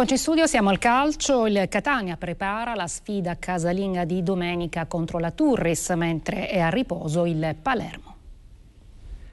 Oggi in studio siamo al calcio, il Catania prepara la sfida casalinga di domenica contro la Turris, mentre è a riposo il Palermo.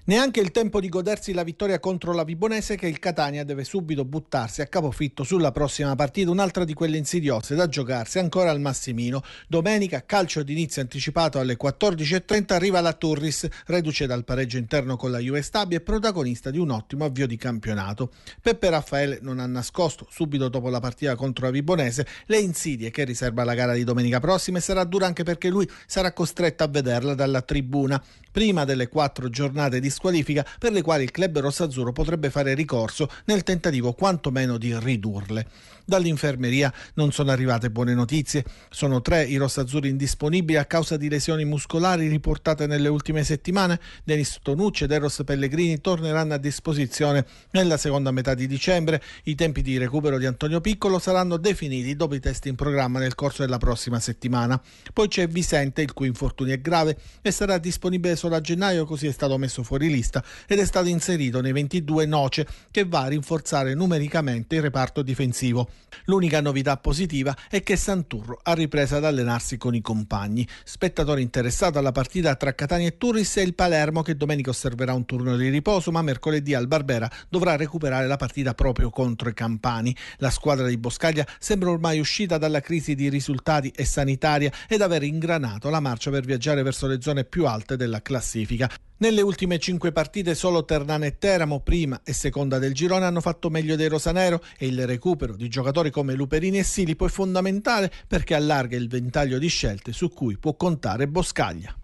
Neanche il tempo di godersi la vittoria contro la Vibonese che il Catania deve subito buttarsi a capofitto sulla prossima partita, un'altra di quelle insidiose da giocarsi ancora al Massimino. Domenica calcio d'inizio anticipato alle 14.30 arriva la Turris, reduce dal pareggio interno con la Juve Stabia e protagonista di un ottimo avvio di campionato. Peppe Raffaele non ha nascosto, subito dopo la partita contro la Vibonese, le insidie che riserva la gara di domenica prossima e sarà dura anche perché lui sarà costretto a vederla dalla tribuna. Prima delle quattro giornate di squalifica per le quali il club rossazzurro potrebbe fare ricorso nel tentativo quantomeno di ridurle. Dall'infermeria non sono arrivate buone notizie. Sono tre i rossazzurri indisponibili a causa di lesioni muscolari riportate nelle ultime settimane. Denis Tonucci ed Eros Pellegrini torneranno a disposizione nella seconda metà di dicembre. I tempi di recupero di Antonio Piccolo saranno definiti dopo i test in programma nel corso della prossima settimana. Poi c'è Vicente, il cui infortunio è grave e sarà disponibile solo a gennaio, così è stato messo fuori di lista ed è stato inserito nei 22 noce che va a rinforzare numericamente il reparto difensivo. L'unica novità positiva è che Santurro ha ripreso ad allenarsi con i compagni. Spettatore interessato alla partita tra Catania e Turris è il Palermo che domenica osserverà un turno di riposo ma mercoledì al Barbera dovrà recuperare la partita proprio contro i Campani. La squadra di Boscaglia sembra ormai uscita dalla crisi di risultati e sanitaria ed aver ingranato la marcia per viaggiare verso le zone più alte della classifica. Nelle ultime cinque partite solo Ternana e Teramo, prima e seconda del girone, hanno fatto meglio dei Rosanero e il recupero di giocatori come Luperini e Silipo è fondamentale perché allarga il ventaglio di scelte su cui può contare Boscaglia.